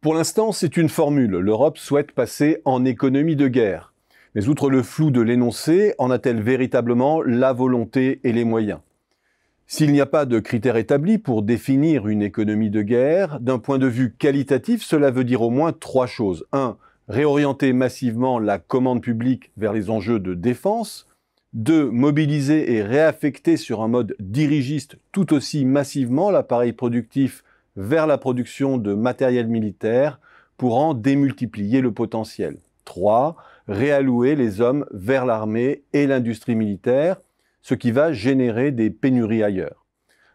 Pour l'instant, c'est une formule. L'Europe souhaite passer en économie de guerre. Mais outre le flou de l'énoncé, en a-t-elle véritablement la volonté et les moyens S'il n'y a pas de critères établis pour définir une économie de guerre, d'un point de vue qualitatif, cela veut dire au moins trois choses. 1. Réorienter massivement la commande publique vers les enjeux de défense. 2. Mobiliser et réaffecter sur un mode dirigiste tout aussi massivement l'appareil productif vers la production de matériel militaire pour en démultiplier le potentiel. 3. Réallouer les hommes vers l'armée et l'industrie militaire, ce qui va générer des pénuries ailleurs.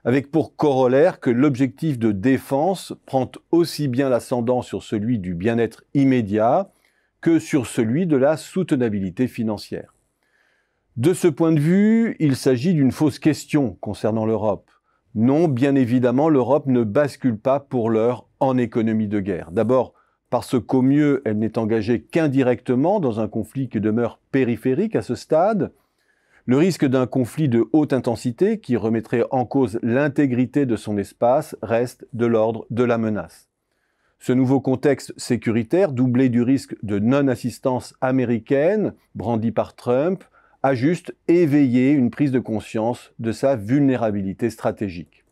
Avec pour corollaire que l'objectif de défense prend aussi bien l'ascendant sur celui du bien-être immédiat que sur celui de la soutenabilité financière. De ce point de vue, il s'agit d'une fausse question concernant l'Europe. Non, bien évidemment, l'Europe ne bascule pas pour l'heure en économie de guerre. D'abord, parce qu'au mieux, elle n'est engagée qu'indirectement dans un conflit qui demeure périphérique à ce stade. Le risque d'un conflit de haute intensité qui remettrait en cause l'intégrité de son espace reste de l'ordre de la menace. Ce nouveau contexte sécuritaire, doublé du risque de non-assistance américaine brandi par Trump, a juste éveiller une prise de conscience de sa vulnérabilité stratégique.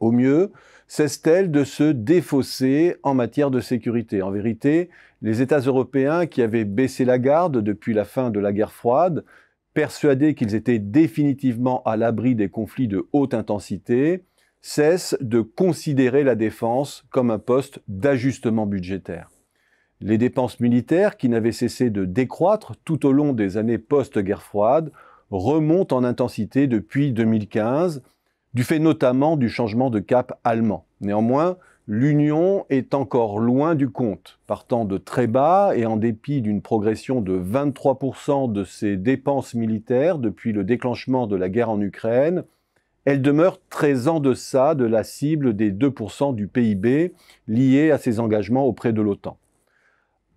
Au mieux, cesse-t-elle de se défausser en matière de sécurité. En vérité, les États européens qui avaient baissé la garde depuis la fin de la guerre froide, persuadés qu'ils étaient définitivement à l'abri des conflits de haute intensité, cessent de considérer la défense comme un poste d'ajustement budgétaire. Les dépenses militaires, qui n'avaient cessé de décroître tout au long des années post-guerre froide, remontent en intensité depuis 2015, du fait notamment du changement de cap allemand. Néanmoins, l'Union est encore loin du compte, partant de très bas et en dépit d'une progression de 23% de ses dépenses militaires depuis le déclenchement de la guerre en Ukraine, elle demeure très en deçà de la cible des 2% du PIB liée à ses engagements auprès de l'OTAN.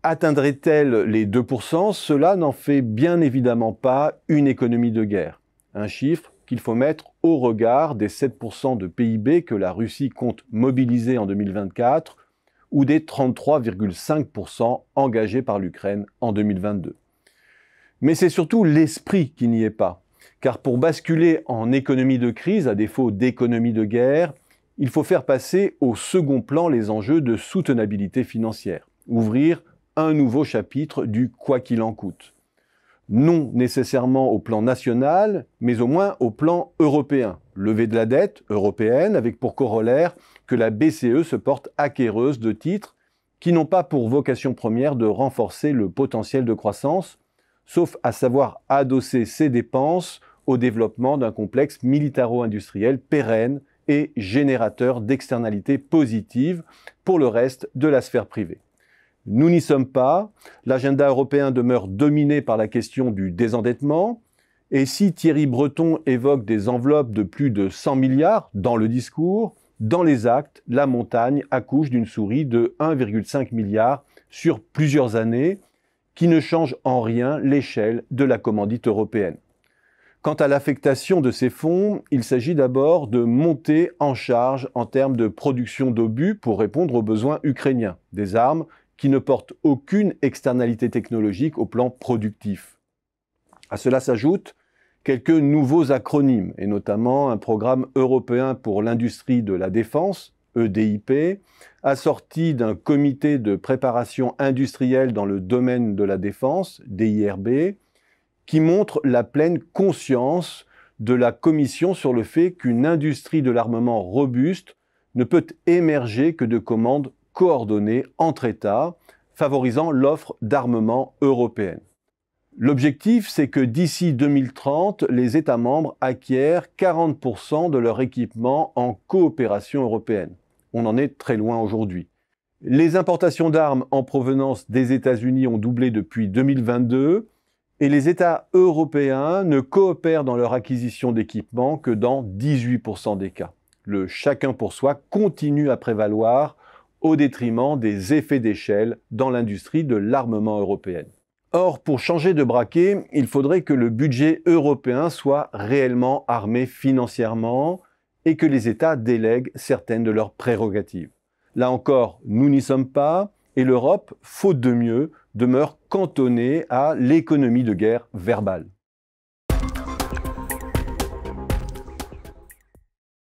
Atteindrait-elle les 2% Cela n'en fait bien évidemment pas une économie de guerre. Un chiffre qu'il faut mettre au regard des 7% de PIB que la Russie compte mobiliser en 2024 ou des 33,5% engagés par l'Ukraine en 2022. Mais c'est surtout l'esprit qui n'y est pas, car pour basculer en économie de crise à défaut d'économie de guerre, il faut faire passer au second plan les enjeux de soutenabilité financière, ouvrir un nouveau chapitre du quoi qu'il en coûte. Non nécessairement au plan national, mais au moins au plan européen. Levé de la dette européenne avec pour corollaire que la BCE se porte acquéreuse de titres qui n'ont pas pour vocation première de renforcer le potentiel de croissance, sauf à savoir adosser ses dépenses au développement d'un complexe militaro-industriel pérenne et générateur d'externalités positives pour le reste de la sphère privée. Nous n'y sommes pas. L'agenda européen demeure dominé par la question du désendettement. Et si Thierry Breton évoque des enveloppes de plus de 100 milliards dans le discours, dans les actes, la montagne accouche d'une souris de 1,5 milliard sur plusieurs années, qui ne change en rien l'échelle de la commandite européenne. Quant à l'affectation de ces fonds, il s'agit d'abord de monter en charge en termes de production d'obus pour répondre aux besoins ukrainiens, des armes qui ne porte aucune externalité technologique au plan productif. À cela s'ajoutent quelques nouveaux acronymes, et notamment un programme européen pour l'industrie de la défense, EDIP, assorti d'un comité de préparation industrielle dans le domaine de la défense, DIRB, qui montre la pleine conscience de la Commission sur le fait qu'une industrie de l'armement robuste ne peut émerger que de commandes coordonnées entre États, favorisant l'offre d'armement européenne. L'objectif, c'est que d'ici 2030, les États membres acquièrent 40% de leur équipement en coopération européenne. On en est très loin aujourd'hui. Les importations d'armes en provenance des États-Unis ont doublé depuis 2022 et les États européens ne coopèrent dans leur acquisition d'équipements que dans 18% des cas. Le chacun pour soi continue à prévaloir au détriment des effets d'échelle dans l'industrie de l'armement européenne. Or, pour changer de braquet, il faudrait que le budget européen soit réellement armé financièrement et que les États délèguent certaines de leurs prérogatives. Là encore, nous n'y sommes pas et l'Europe, faute de mieux, demeure cantonnée à l'économie de guerre verbale.